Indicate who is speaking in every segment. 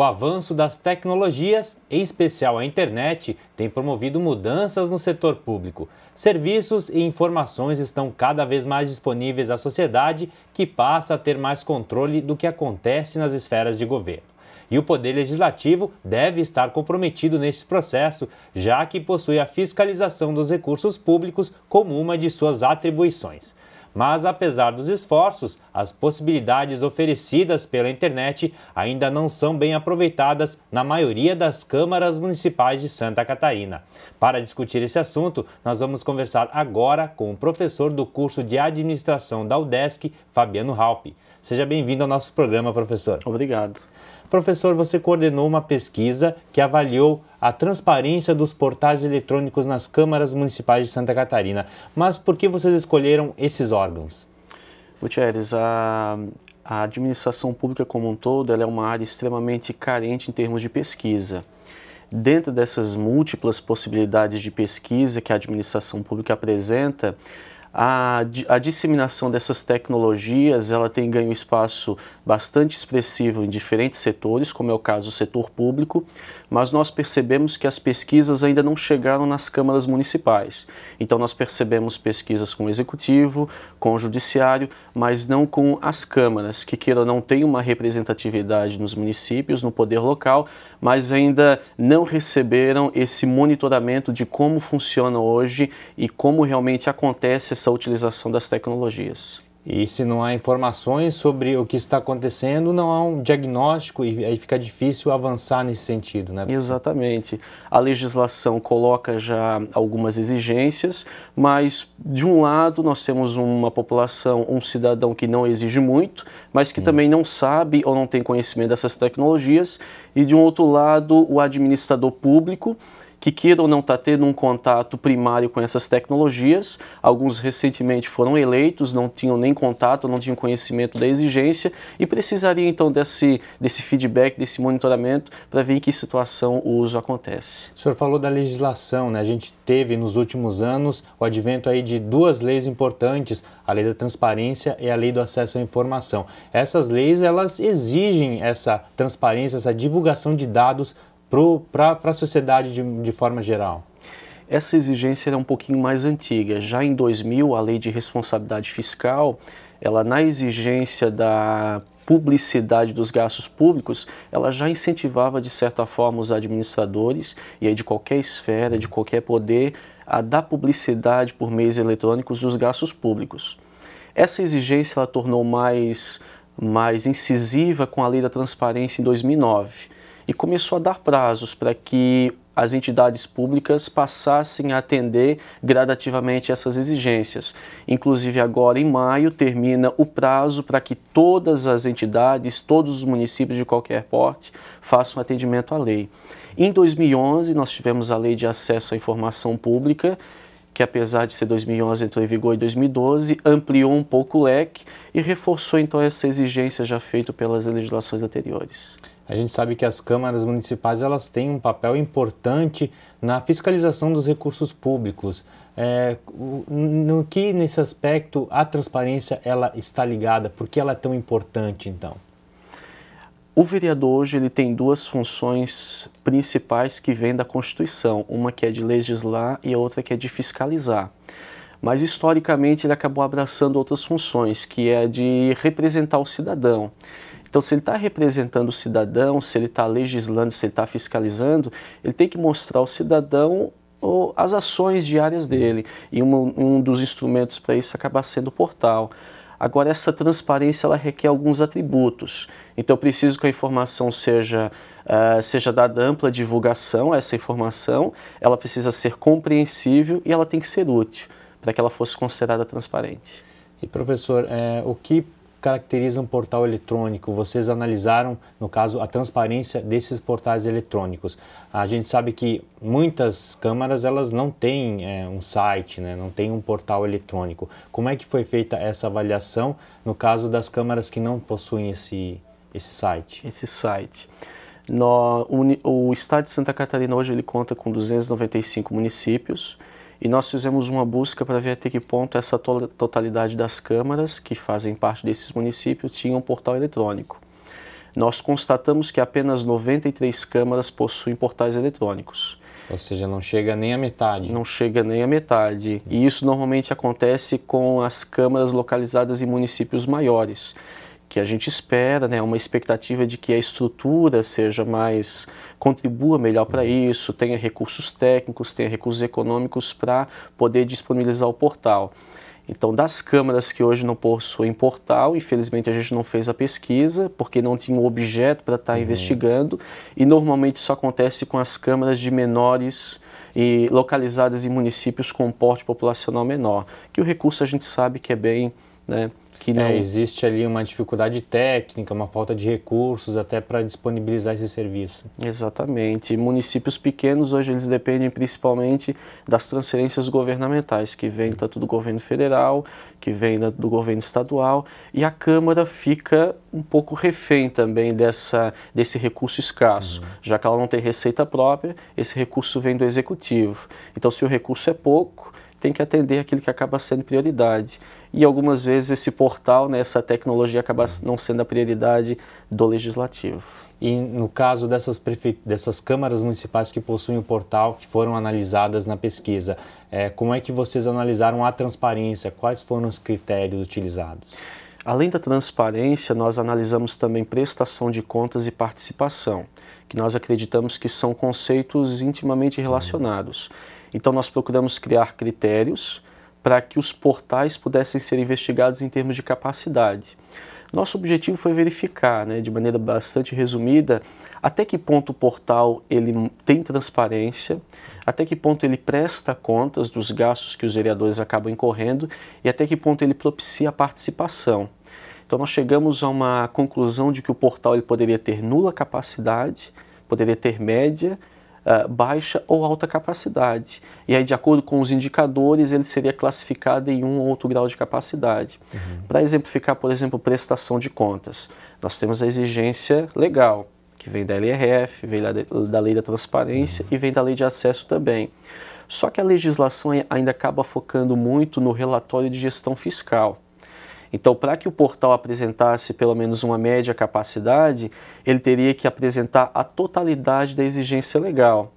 Speaker 1: O avanço das tecnologias, em especial a internet, tem promovido mudanças no setor público. Serviços e informações estão cada vez mais disponíveis à sociedade, que passa a ter mais controle do que acontece nas esferas de governo. E o Poder Legislativo deve estar comprometido neste processo, já que possui a fiscalização dos recursos públicos como uma de suas atribuições. Mas, apesar dos esforços, as possibilidades oferecidas pela internet ainda não são bem aproveitadas na maioria das câmaras municipais de Santa Catarina. Para discutir esse assunto, nós vamos conversar agora com o professor do curso de administração da UDESC, Fabiano Halpe. Seja bem-vindo ao nosso programa, professor. Obrigado. Professor, você coordenou uma pesquisa que avaliou a transparência dos portais eletrônicos nas câmaras municipais de Santa Catarina. Mas por que vocês escolheram esses órgãos? Gutierrez,
Speaker 2: a, a administração pública como um todo é uma área extremamente carente em termos de pesquisa. Dentro dessas múltiplas possibilidades de pesquisa que a administração pública apresenta, a, a, disseminação dessas tecnologias ela tem ganho espaço bastante expressivo em diferentes setores, como é o caso do setor público, mas nós percebemos que as pesquisas ainda não chegaram nas câmaras municipais. Então nós percebemos pesquisas com o executivo, com o judiciário, mas não com as câmaras, que queira ou não tem uma representatividade nos municípios, no poder local, mas ainda não receberam esse monitoramento de como funciona hoje e como realmente acontece essa utilização das tecnologias. E se não há
Speaker 1: informações sobre o que está acontecendo, não há um diagnóstico e aí fica difícil avançar
Speaker 2: nesse sentido, né? Exatamente. A legislação coloca já algumas exigências, mas de um lado nós temos uma população, um cidadão que não exige muito, mas que também não sabe ou não tem conhecimento dessas tecnologias, e de um outro lado o administrador público que queiram ou não estar tá tendo um contato primário com essas tecnologias. Alguns recentemente foram eleitos, não tinham nem contato, não tinham conhecimento da exigência e precisariam então desse, desse feedback, desse monitoramento para ver em que situação o uso acontece.
Speaker 1: O senhor falou da legislação, né? A gente teve nos últimos anos o advento aí de duas leis importantes, a lei da transparência e a lei do acesso à informação. Essas leis elas exigem essa transparência, essa divulgação de
Speaker 2: dados para a sociedade de, de forma geral? Essa exigência é um pouquinho mais antiga. Já em 2000, a Lei de Responsabilidade Fiscal, ela na exigência da publicidade dos gastos públicos, ela já incentivava de certa forma os administradores e aí de qualquer esfera, de qualquer poder, a dar publicidade por meios eletrônicos dos gastos públicos. Essa exigência ela tornou mais mais incisiva com a Lei da Transparência em 2009 e começou a dar prazos para que as entidades públicas passassem a atender gradativamente essas exigências. Inclusive, agora em maio termina o prazo para que todas as entidades, todos os municípios de qualquer porte, façam atendimento à lei. Em 2011, nós tivemos a Lei de Acesso à Informação Pública, que apesar de ser 2011 entrou em vigor em 2012, ampliou um pouco o leque e reforçou então essa exigência já feita pelas legislações anteriores. A gente sabe que as câmaras
Speaker 1: municipais elas têm um papel importante na fiscalização dos recursos públicos. É, no que nesse aspecto a transparência ela está ligada? Por que ela é tão importante então?
Speaker 2: O vereador hoje ele tem duas funções principais que vêm da Constituição, uma que é de legislar e a outra que é de fiscalizar. Mas historicamente ele acabou abraçando outras funções, que é de representar o cidadão. Então, se ele está representando o cidadão, se ele está legislando, se ele está fiscalizando, ele tem que mostrar ao cidadão as ações diárias dele. E um, um dos instrumentos para isso acaba sendo o portal. Agora, essa transparência ela requer alguns atributos. Então, eu preciso que a informação seja, uh, seja dada ampla divulgação, essa informação, ela precisa ser compreensível e ela tem que ser útil para que ela fosse considerada transparente.
Speaker 1: E professor, é, o que caracteriza um portal eletrônico? Vocês analisaram, no caso, a transparência desses portais eletrônicos. A gente sabe que muitas câmaras elas não têm é, um site, né? não tem um portal eletrônico. Como é que foi feita essa avaliação no caso
Speaker 2: das câmaras que não possuem esse, esse site? Esse site. No, o, o estado de Santa Catarina hoje ele conta com 295 municípios e nós fizemos uma busca para ver até que ponto essa to totalidade das câmaras que fazem parte desses municípios tinham um portal eletrônico. Nós constatamos que apenas 93 câmaras possuem portais eletrônicos. Ou seja, não chega nem à metade. Não chega nem à metade. E isso normalmente acontece com as câmaras localizadas em municípios maiores que a gente espera, né, uma expectativa de que a estrutura seja mais contribua melhor para uhum. isso, tenha recursos técnicos, tenha recursos econômicos para poder disponibilizar o portal. Então, das câmaras que hoje não possuem portal, infelizmente a gente não fez a pesquisa, porque não tinha um objeto para estar tá uhum. investigando, e normalmente isso acontece com as câmaras de menores e localizadas em municípios com porte populacional menor, que o recurso a gente sabe que é bem né, que não é, existe
Speaker 1: ali uma dificuldade técnica, uma falta de recursos até para disponibilizar esse serviço.
Speaker 2: Exatamente. Municípios pequenos hoje eles dependem principalmente das transferências governamentais que vêm tanto do governo federal, que vem do governo estadual e a Câmara fica um pouco refém também dessa desse recurso escasso, uhum. já que ela não tem receita própria, esse recurso vem do executivo. Então se o recurso é pouco, tem que atender aquilo que acaba sendo prioridade e algumas vezes esse portal, né, essa tecnologia acaba não sendo a prioridade do legislativo. E no caso dessas, prefe...
Speaker 1: dessas câmaras municipais que possuem o portal, que foram analisadas na pesquisa, é, como
Speaker 2: é que vocês analisaram a transparência? Quais foram os critérios utilizados? Além da transparência, nós analisamos também prestação de contas e participação, que nós acreditamos que são conceitos intimamente relacionados. Então, nós procuramos criar critérios para que os portais pudessem ser investigados em termos de capacidade. Nosso objetivo foi verificar, né, de maneira bastante resumida, até que ponto o portal ele tem transparência, até que ponto ele presta contas dos gastos que os vereadores acabam incorrendo e até que ponto ele propicia a participação. Então nós chegamos a uma conclusão de que o portal ele poderia ter nula capacidade, poderia ter média ah, baixa ou alta capacidade. E aí, de acordo com os indicadores, ele seria classificado em um ou outro grau de capacidade. Uhum. Para exemplificar, por exemplo, prestação de contas, nós temos a exigência legal, que vem da LRF, vem da, da Lei da Transparência uhum. e vem da Lei de Acesso também. Só que a legislação ainda acaba focando muito no relatório de gestão fiscal. Então, para que o portal apresentasse pelo menos uma média capacidade, ele teria que apresentar a totalidade da exigência legal.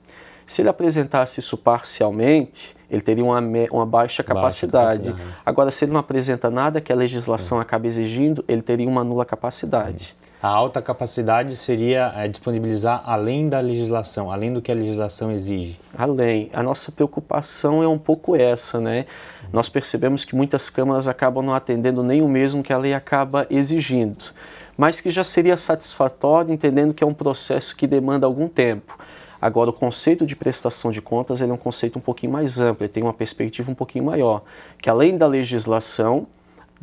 Speaker 2: Se ele apresentasse isso parcialmente, ele teria uma, uma baixa capacidade. Baixa capacidade. Agora, se ele não apresenta nada que a legislação é. acaba exigindo, ele teria uma nula capacidade. É
Speaker 1: a alta capacidade seria é, disponibilizar além da
Speaker 2: legislação, além do que a legislação exige? Além. A nossa preocupação é um pouco essa, né? Nós percebemos que muitas câmaras acabam não atendendo nem o mesmo que a lei acaba exigindo, mas que já seria satisfatório, entendendo que é um processo que demanda algum tempo. Agora, o conceito de prestação de contas é um conceito um pouquinho mais amplo, ele tem uma perspectiva um pouquinho maior, que além da legislação,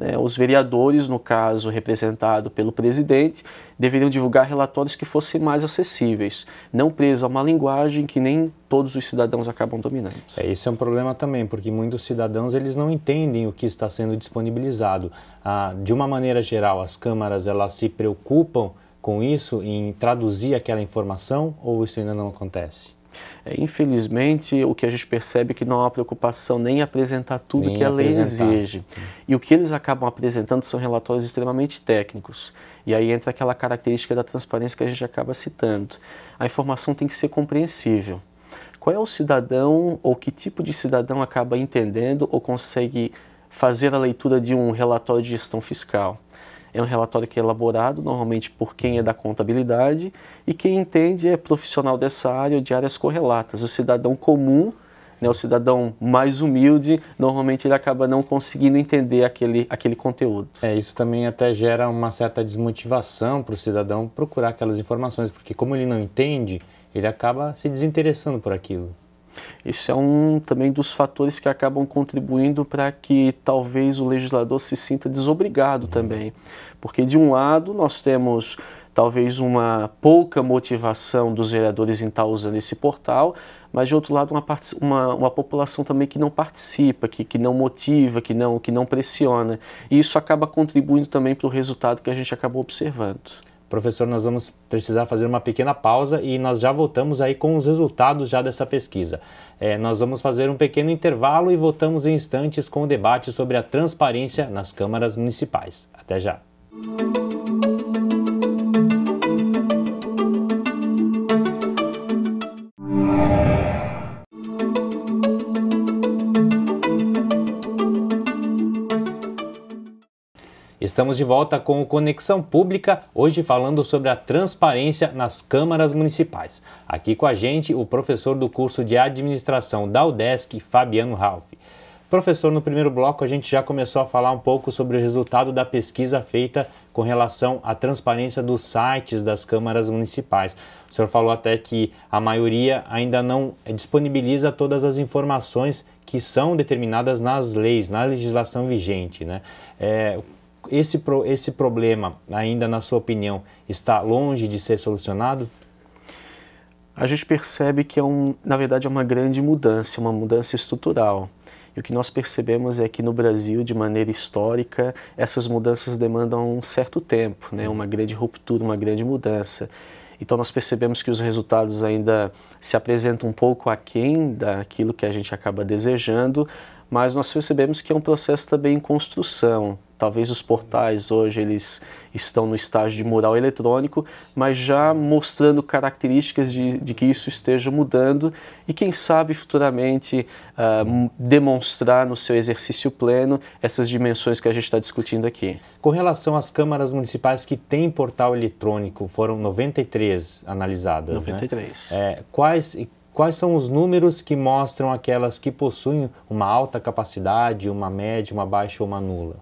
Speaker 2: né, os vereadores, no caso representado pelo presidente, deveriam divulgar relatórios que fossem mais acessíveis, não presa a uma linguagem que nem todos os cidadãos acabam dominando. É, esse é um problema também, porque
Speaker 1: muitos cidadãos eles não entendem o que está sendo disponibilizado. Ah, de uma maneira geral, as câmaras elas se preocupam com isso, em traduzir aquela informação,
Speaker 2: ou isso ainda não acontece? É, infelizmente, o que a gente percebe é que não há preocupação nem em apresentar tudo nem que a lei apresentar. exige. E o que eles acabam apresentando são relatórios extremamente técnicos. E aí entra aquela característica da transparência que a gente acaba citando. A informação tem que ser compreensível. Qual é o cidadão ou que tipo de cidadão acaba entendendo ou consegue fazer a leitura de um relatório de gestão fiscal? É um relatório que é elaborado normalmente por quem é da contabilidade e quem entende é profissional dessa área ou de áreas correlatas. O cidadão comum, né, o cidadão mais humilde, normalmente ele acaba não conseguindo entender aquele, aquele conteúdo. É, isso também até
Speaker 1: gera uma certa desmotivação para o cidadão procurar aquelas informações, porque como ele não entende,
Speaker 2: ele acaba se desinteressando por aquilo. Isso é um também dos fatores que acabam contribuindo para que talvez o legislador se sinta desobrigado também. Porque, de um lado, nós temos talvez uma pouca motivação dos vereadores em estar usando esse portal, mas de outro lado uma, uma, uma, população também que não participa, que, que não motiva, que não, que não pressiona. E isso acaba contribuindo também para o resultado que a gente acabou observando. Professor, nós vamos precisar fazer uma pequena pausa e nós já
Speaker 1: voltamos aí com os resultados já dessa pesquisa. É, nós vamos fazer um pequeno intervalo e voltamos em instantes com o debate sobre a transparência nas câmaras municipais. Até já! Estamos de volta com o Conexão Pública, hoje falando sobre a transparência nas câmaras municipais. Aqui com a gente o professor do curso de administração da UDESC, Fabiano Ralph. Professor, no primeiro bloco a gente já começou a falar um pouco sobre o resultado da pesquisa feita com relação à transparência dos sites das câmaras municipais. O senhor falou até que a maioria ainda não disponibiliza todas as informações que são determinadas nas leis, na legislação vigente. Né? É, esse, esse problema, ainda na sua opinião, está longe de ser solucionado?
Speaker 2: A gente percebe que, é um, na verdade, é uma grande mudança, uma mudança estrutural. E o que nós percebemos é que no Brasil, de maneira histórica, essas mudanças demandam um certo tempo, né? uma grande ruptura, uma grande mudança. Então nós percebemos que os resultados ainda se apresentam um pouco aquém daquilo que a gente acaba desejando, mas nós percebemos que é um processo também em construção. Talvez os portais hoje eles estão no estágio de mural eletrônico, mas já mostrando características de, de que isso esteja mudando e quem sabe futuramente uh, demonstrar no seu exercício pleno essas dimensões que a gente está discutindo aqui.
Speaker 1: Com relação às câmaras municipais que têm portal eletrônico, foram 93 analisadas. 93. Né? É, quais quais são os números que mostram aquelas que possuem uma alta
Speaker 2: capacidade, uma média, uma baixa ou uma nula?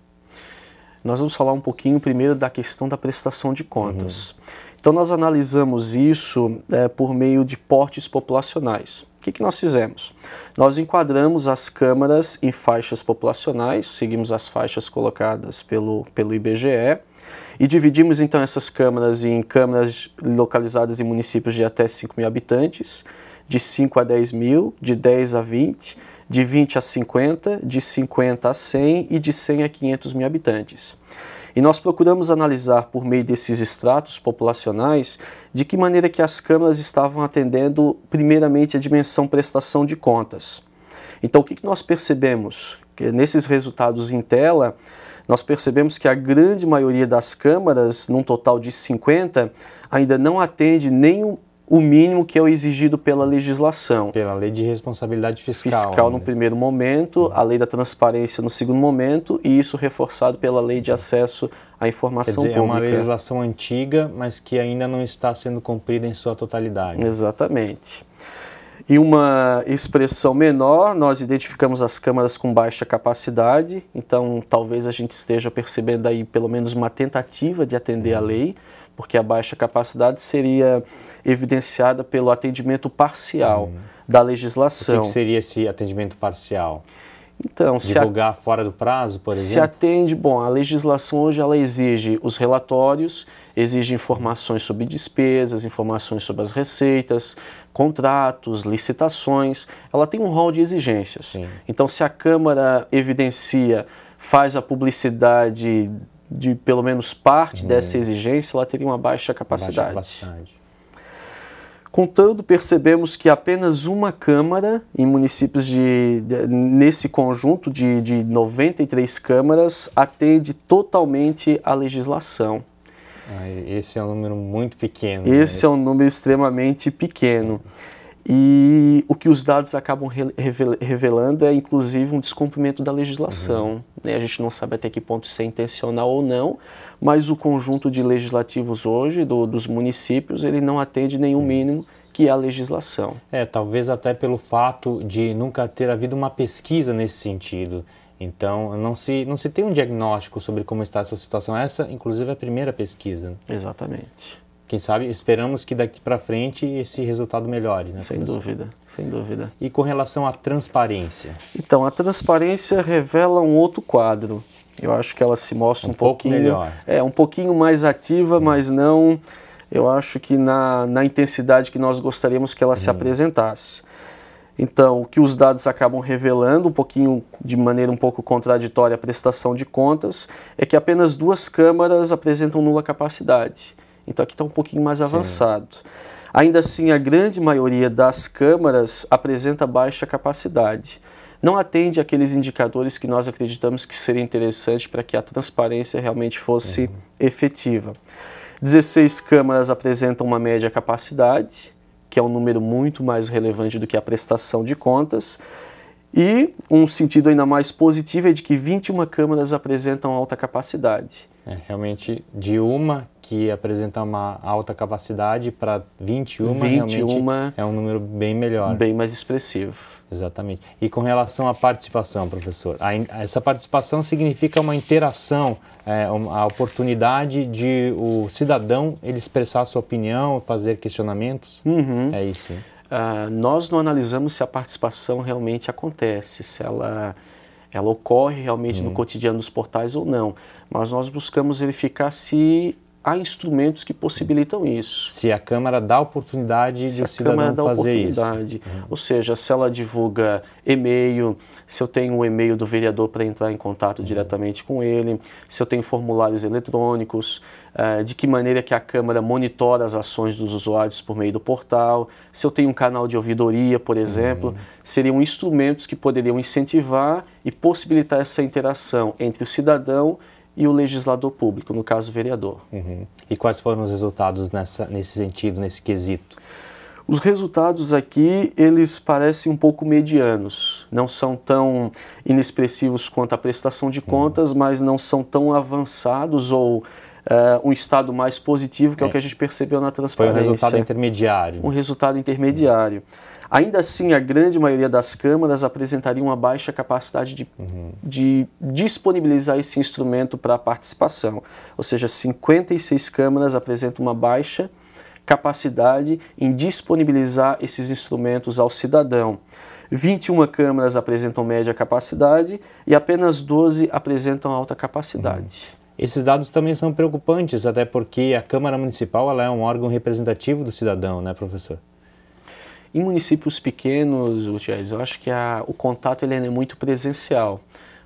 Speaker 2: nós vamos falar um pouquinho primeiro da questão da prestação de contas. Uhum. Então, nós analisamos isso é, por meio de portes populacionais. O que, que nós fizemos? Nós enquadramos as câmaras em faixas populacionais, seguimos as faixas colocadas pelo, pelo IBGE, e dividimos então essas câmaras em câmaras localizadas em municípios de até 5 mil habitantes, de 5 a 10 mil, de 10 a 20 de 20 a 50, de 50 a 100 e de 100 a 500 mil habitantes. E nós procuramos analisar por meio desses extratos populacionais de que maneira que as câmaras estavam atendendo primeiramente a dimensão prestação de contas. Então o que nós percebemos? Que nesses resultados em tela, nós percebemos que a grande maioria das câmaras, num total de 50, ainda não atende nenhum o mínimo que é o exigido pela legislação. Pela lei de responsabilidade fiscal. Fiscal no primeiro momento, a lei da transparência no segundo momento, e isso reforçado pela lei de acesso à informação dizer, pública. É uma legislação
Speaker 1: antiga, mas que ainda não está sendo cumprida em sua totalidade.
Speaker 2: Exatamente. E uma expressão menor, nós identificamos as câmaras com baixa capacidade, então talvez a gente esteja percebendo aí pelo menos uma tentativa de atender à uhum. lei porque a baixa capacidade seria evidenciada pelo atendimento parcial uhum. da legislação. O que, que, seria esse atendimento parcial? Então, divulgar a, fora do prazo, por exemplo. Se atende, bom, a legislação hoje ela exige os relatórios, exige informações sobre despesas, informações sobre as receitas, contratos, licitações. Ela tem um rol de exigências. Sim. Então, se a Câmara evidencia, faz a publicidade de pelo menos parte hum. dessa exigência, ela teria uma baixa capacidade. Baixa capacidade. Contando, percebemos que apenas uma câmara em municípios de, de nesse conjunto de, de 93 câmaras atende totalmente à legislação. Ah, esse é um número muito pequeno. Né? Esse né? é um número extremamente pequeno. É. E o que os dados acabam revelando é, inclusive, um descumprimento da legislação. Uhum. Né? A gente não sabe até que ponto isso é intencional ou não, mas o conjunto de legislativos hoje, do, dos municípios, ele não atende nenhum uhum. mínimo que é a legislação.
Speaker 1: É, talvez até pelo fato de nunca ter havido uma pesquisa nesse sentido. Então, não se, não se tem um diagnóstico sobre como está essa situação. Essa, inclusive, é a primeira pesquisa. Exatamente quem sabe, esperamos que daqui para frente esse resultado melhore. Né, sem dúvida, sem dúvida. E com relação à transparência?
Speaker 2: Então, a transparência revela um outro quadro. Eu acho que ela se mostra um, um pouquinho melhor. É, um pouquinho mais ativa, hum. mas não, eu acho que na, na intensidade que nós gostaríamos que ela hum. se apresentasse. Então, o que os dados acabam revelando, um pouquinho de maneira um pouco contraditória à prestação de contas, é que apenas duas câmaras apresentam nula capacidade. Então aqui está um pouquinho mais Sim. avançado. Ainda assim, a grande maioria das câmaras apresenta baixa capacidade. Não atende aqueles indicadores que nós acreditamos que seria interessante para que a transparência realmente fosse uhum. efetiva. 16 câmaras apresentam uma média capacidade, que é um número muito mais relevante do que a prestação de contas. E um sentido ainda mais positivo é de que 21 câmaras apresentam alta capacidade. É, realmente,
Speaker 1: de uma que apresenta uma alta capacidade para 21, 21 realmente é um número bem melhor. Bem mais expressivo. Exatamente. E com relação à participação, professor, a, essa participação significa uma interação, é, a oportunidade de o cidadão ele expressar sua opinião, fazer questionamentos? Uhum. É
Speaker 2: isso. Uh, nós não analisamos se a participação realmente acontece, se ela ela ocorre realmente no uhum. cotidiano dos portais ou não. Mas nós buscamos verificar se há instrumentos que possibilitam isso. Se a Câmara dá oportunidade se de o cidadão fazer isso. Uhum. Ou seja, se ela divulga e-mail, se eu tenho o um e-mail do vereador para entrar em contato uhum. diretamente com ele, se eu tenho formulários eletrônicos, uh, de que maneira que a Câmara monitora as ações dos usuários por meio do portal, se eu tenho um canal de ouvidoria, por exemplo, uhum. seriam instrumentos que poderiam incentivar e possibilitar essa interação entre o cidadão e e o legislador público, no caso, vereador. Uhum. E quais foram os resultados nessa, nesse sentido, nesse quesito? Os resultados aqui, eles parecem um pouco medianos, não são tão inexpressivos quanto a prestação de uhum. contas, uhum. mas não são tão avançados ou uh, um estado mais positivo, que é. é. o que a gente percebeu na transparência. Foi um resultado intermediário. Um resultado intermediário. Ainda assim, a grande maioria das câmaras apresentaria uma baixa capacidade de, uhum. de disponibilizar esse instrumento para a participação. Ou seja, 56 câmaras apresentam uma baixa capacidade em disponibilizar esses instrumentos ao cidadão. 21 câmaras apresentam média capacidade e apenas 12 apresentam alta capacidade. Uhum. Esses dados também são
Speaker 1: preocupantes, até porque a Câmara Municipal ela é um órgão representativo do cidadão, né, professor?
Speaker 2: Em municípios pequenos, Gutiérrez, eu acho que a, o contato ele é muito presencial.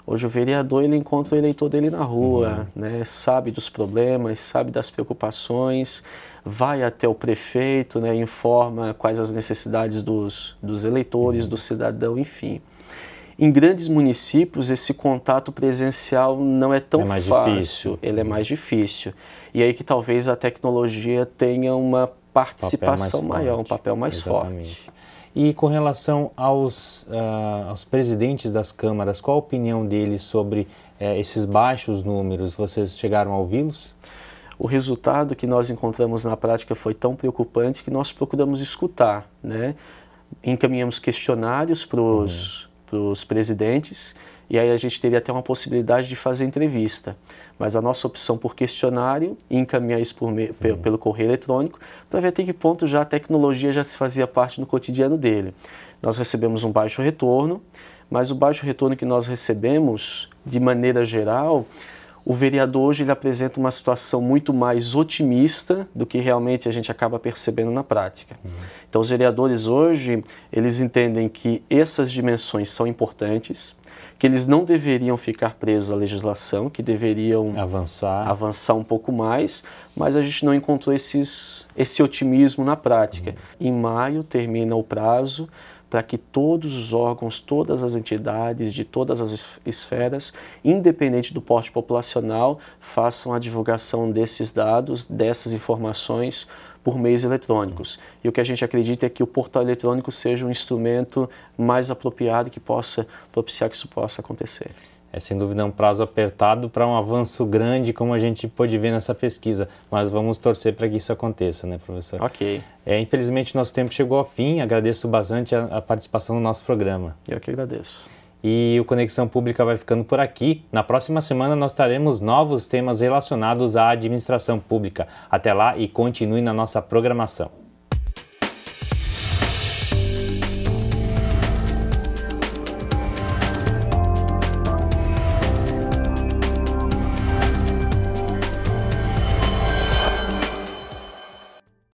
Speaker 2: Hoje o vereador ele encontra o eleitor dele na rua, uhum. né? sabe dos problemas, sabe das preocupações, vai até o prefeito, né? informa quais as necessidades dos, dos eleitores, uhum. do cidadão, enfim. Em grandes municípios, esse contato presencial não é tão é mais fácil, difícil. ele é mais difícil. E aí que talvez a tecnologia tenha uma participação maior, um papel mais Exatamente.
Speaker 1: forte. E com relação aos, uh, aos presidentes das câmaras,
Speaker 2: qual a opinião deles sobre uh, esses baixos números? Vocês chegaram a ouvi-los? O resultado que nós encontramos na prática foi tão preocupante que nós procuramos escutar, né? Encaminhamos questionários para os... Uhum os presidentes, e aí a gente teria até uma possibilidade de fazer entrevista. Mas a nossa opção por questionário e encaminhar isso por, me, pelo, pelo correio eletrônico para ver até que ponto já a tecnologia já se fazia parte do cotidiano dele. Nós recebemos um baixo retorno, mas o baixo retorno que nós recebemos, de maneira geral, o vereador hoje ele apresenta uma situação muito mais otimista do que realmente a gente acaba percebendo na prática. Uhum. Então, os vereadores hoje eles entendem que essas dimensões são importantes, que eles não deveriam ficar presos à legislação, que deveriam avançar, avançar um pouco mais, mas a gente não encontrou esses, esse otimismo na prática. Uhum. Em maio termina o prazo para que todos os órgãos, todas as entidades de todas as esferas, independente do porte populacional, façam a divulgação desses dados, dessas informações por meios eletrônicos. E o que a gente acredita é que o portal eletrônico seja um instrumento mais apropriado que possa propiciar que isso possa acontecer
Speaker 1: é sem dúvida é um prazo apertado para um avanço grande, como a gente pôde ver nessa pesquisa. Mas vamos torcer para que isso aconteça, né, professor? Ok. É, infelizmente, nosso tempo chegou ao fim. Agradeço bastante a, a participação no nosso programa. Eu que agradeço. E o Conexão Pública vai ficando por aqui. Na próxima semana nós traremos novos temas relacionados à administração pública. Até lá e continue na nossa programação.